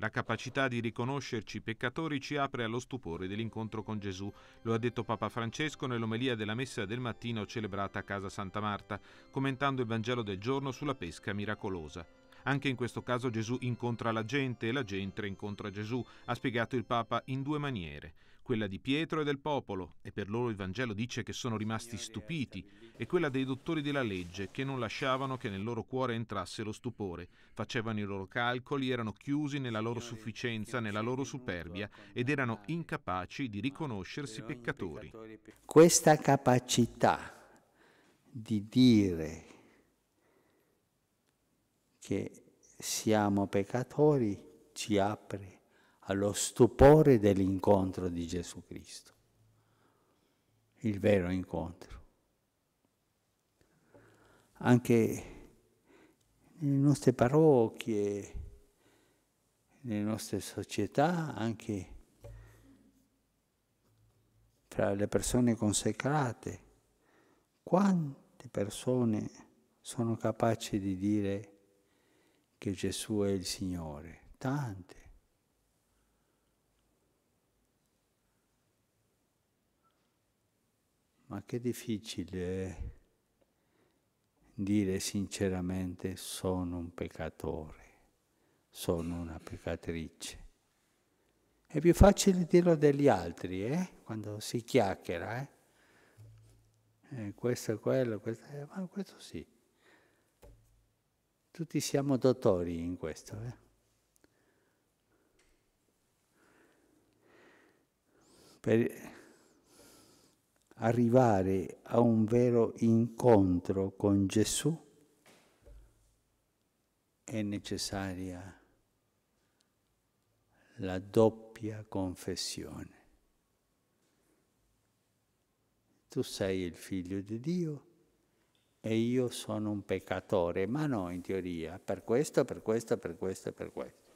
La capacità di riconoscerci peccatori ci apre allo stupore dell'incontro con Gesù, lo ha detto Papa Francesco nell'omelia della messa del mattino celebrata a casa Santa Marta, commentando il Vangelo del giorno sulla pesca miracolosa. Anche in questo caso Gesù incontra la gente e la gente incontra Gesù, ha spiegato il Papa in due maniere quella di Pietro e del popolo, e per loro il Vangelo dice che sono rimasti stupiti, e quella dei dottori della legge, che non lasciavano che nel loro cuore entrasse lo stupore, facevano i loro calcoli, erano chiusi nella loro sufficienza, nella loro superbia, ed erano incapaci di riconoscersi peccatori. Questa capacità di dire che siamo peccatori ci apre allo stupore dell'incontro di Gesù Cristo, il vero incontro. Anche nelle nostre parrocchie, nelle nostre società, anche tra le persone consacrate, quante persone sono capaci di dire che Gesù è il Signore? Tante. ma che difficile eh, dire sinceramente sono un peccatore, sono una peccatrice. È più facile dirlo degli altri, eh? quando si chiacchiera. Eh? Eh, questo è quello, questo è... Eh, ma questo sì. Tutti siamo dottori in questo. Eh. Per arrivare a un vero incontro con Gesù è necessaria la doppia confessione. Tu sei il figlio di Dio e io sono un peccatore, ma no in teoria, per questo, per questo, per questo, per questo.